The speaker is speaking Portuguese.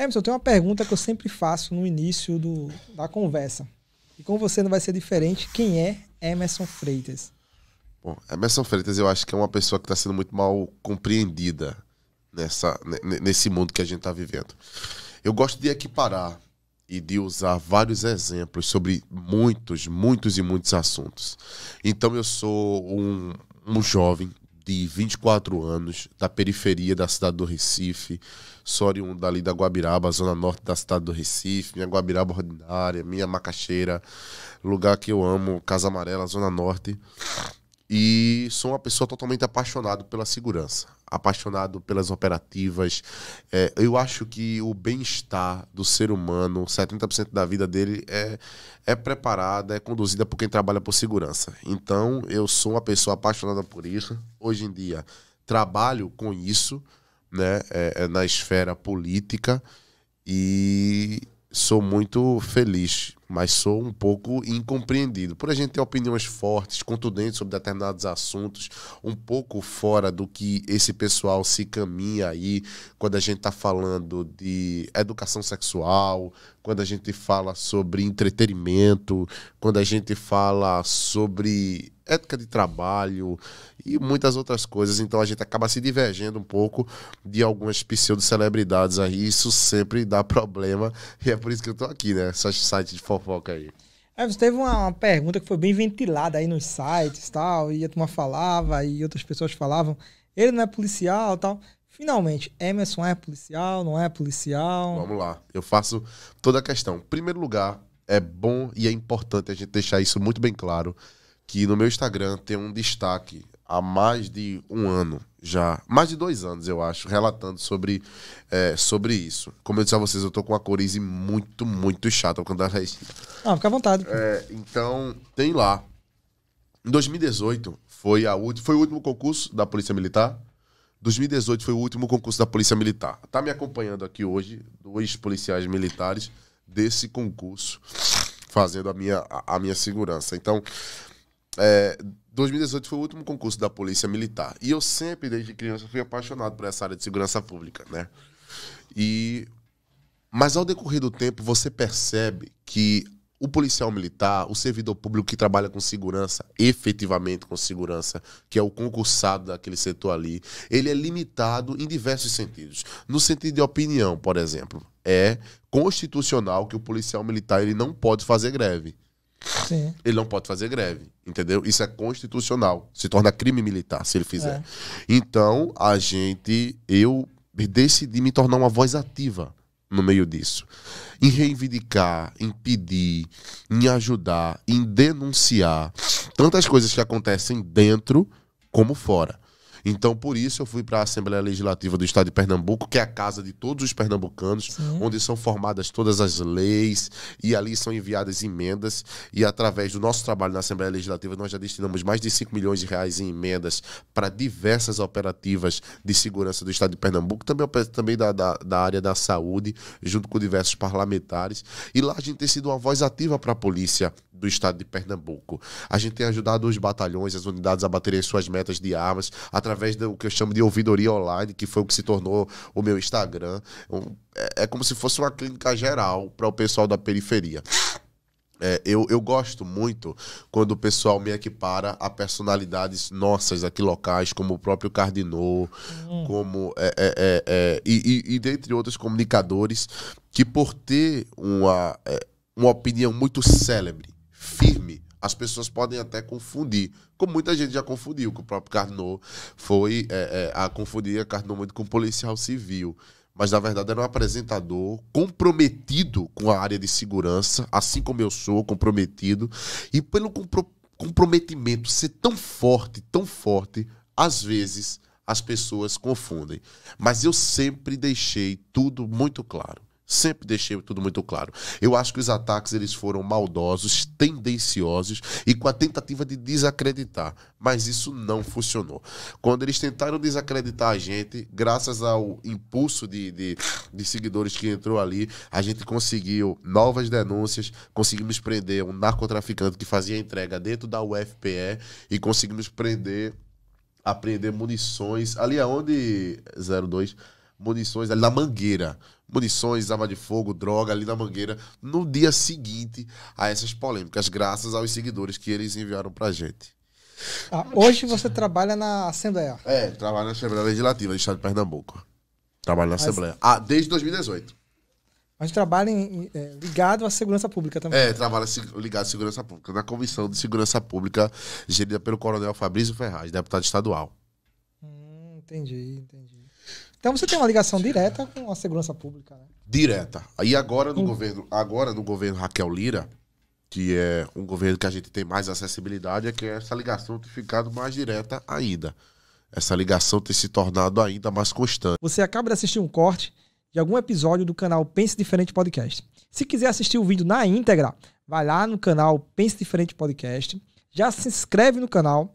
Emerson, tem uma pergunta que eu sempre faço no início do, da conversa. E com você não vai ser diferente. Quem é Emerson Freitas? Bom, Emerson Freitas eu acho que é uma pessoa que está sendo muito mal compreendida nessa, nesse mundo que a gente está vivendo. Eu gosto de equiparar e de usar vários exemplos sobre muitos, muitos e muitos assuntos. Então eu sou um, um jovem de 24 anos, da periferia da cidade do Recife, sou oriundo dali da Guabiraba, zona norte da cidade do Recife, minha Guabiraba ordinária, minha Macaxeira, lugar que eu amo, Casa Amarela, zona norte. E sou uma pessoa totalmente apaixonado pela segurança, apaixonado pelas operativas. É, eu acho que o bem-estar do ser humano, 70% da vida dele é, é preparada, é conduzida por quem trabalha por segurança. Então, eu sou uma pessoa apaixonada por isso. Hoje em dia, trabalho com isso né, é, é na esfera política e sou muito feliz, mas sou um pouco incompreendido. Por a gente ter opiniões fortes, contundentes sobre determinados assuntos, um pouco fora do que esse pessoal se caminha aí, quando a gente está falando de educação sexual, quando a gente fala sobre entretenimento, quando a gente fala sobre ética de trabalho e muitas outras coisas. Então a gente acaba se divergendo um pouco de algumas pseudo-celebridades aí. Isso sempre dá problema e é por isso que eu tô aqui, né? Esses sites de fofoca aí. É, você teve uma, uma, pergunta que foi bem ventilada aí nos sites tal, e a turma falava, e outras pessoas falavam, ele não é policial tal. Finalmente, Emerson é policial, não é policial? Vamos lá. Eu faço toda a questão. Em primeiro lugar, é bom e é importante a gente deixar isso muito bem claro, que no meu Instagram tem um destaque há mais de um ano já, mais de dois anos, eu acho, relatando sobre, é, sobre isso. Como eu disse a vocês, eu tô com uma corize muito, muito chata quando era isso. Ah, fica à vontade. É, então, tem lá. Em 2018, foi, a, foi o último concurso da Polícia Militar. 2018 foi o último concurso da Polícia Militar. Tá me acompanhando aqui hoje dois policiais militares desse concurso fazendo a minha, a, a minha segurança. Então, é, 2018 foi o último concurso da Polícia Militar. E eu sempre, desde criança, fui apaixonado por essa área de segurança pública, né? E... Mas ao decorrer do tempo, você percebe que o policial militar, o servidor público que trabalha com segurança, efetivamente com segurança, que é o concursado daquele setor ali, ele é limitado em diversos sentidos. No sentido de opinião, por exemplo, é constitucional que o policial militar ele não pode fazer greve. Sim. Ele não pode fazer greve, entendeu? Isso é constitucional. Se torna crime militar se ele fizer. É. Então, a gente, eu decidi me tornar uma voz ativa no meio disso. Em reivindicar, em pedir, em ajudar, em denunciar tantas coisas que acontecem dentro como fora. Então, por isso, eu fui para a Assembleia Legislativa do Estado de Pernambuco, que é a casa de todos os pernambucanos, Sim. onde são formadas todas as leis e ali são enviadas emendas. E através do nosso trabalho na Assembleia Legislativa, nós já destinamos mais de 5 milhões de reais em emendas para diversas operativas de segurança do Estado de Pernambuco, também, também da, da, da área da saúde, junto com diversos parlamentares. E lá a gente tem sido uma voz ativa para a polícia do Estado de Pernambuco. A gente tem ajudado os batalhões, as unidades a baterem suas metas de armas através através do que eu chamo de ouvidoria online, que foi o que se tornou o meu Instagram. Um, é, é, como se fosse uma clínica geral para o pessoal da periferia. É, eu, eu gosto muito quando o pessoal me equipara a personalidades nossas aqui locais, como o próprio Cardinô, hum. como é, é, é, é, e, e, e, dentre outros comunicadores, que por ter uma, uma opinião muito célebre, firme, as pessoas podem até confundir, como muita gente já confundiu, que o próprio Carnot foi é, é, a confundir a Carnot muito com policial civil. Mas, na verdade, era um apresentador comprometido com a área de segurança, assim como eu sou comprometido. E pelo compro comprometimento ser tão forte, tão forte, às vezes as pessoas confundem. Mas eu sempre deixei tudo muito claro. Sempre deixei tudo muito claro. Eu acho que os ataques eles foram maldosos, tendenciosos e com a tentativa de desacreditar, mas isso não funcionou. Quando eles tentaram desacreditar a gente, graças ao impulso de, de, de seguidores que entrou ali, a gente conseguiu novas denúncias, conseguimos prender um narcotraficante que fazia entrega dentro da UFPE e conseguimos prender, apreender munições. Ali aonde, 02 munições ali na mangueira. Munições, arma de fogo, droga ali na mangueira, no dia seguinte a essas polêmicas, graças aos seguidores que eles enviaram pra gente. Ah, hoje você trabalha na Assembleia. É, trabalho na Assembleia Legislativa do Estado de Pernambuco. Trabalho na Mas... Assembleia. Ah, desde 2018. Mas trabalha em, é, ligado à segurança pública também. É, trabalha ligado à segurança pública, na Comissão de Segurança Pública, gerida pelo coronel Fabrício Ferraz, deputado estadual. Hum, entendi, entendi. Então você tem uma ligação direta com a segurança pública, né? Direta. Aí agora no hum. governo, agora no governo Raquel Lira, que é um governo que a gente tem mais acessibilidade, é que essa ligação tem ficado mais direta ainda. Essa ligação tem se tornado ainda mais constante. Você acaba de assistir um corte de algum episódio do canal Pense Diferente Podcast. Se quiser assistir o vídeo na íntegra, vai lá no canal Pense Diferente Podcast, já se inscreve no canal,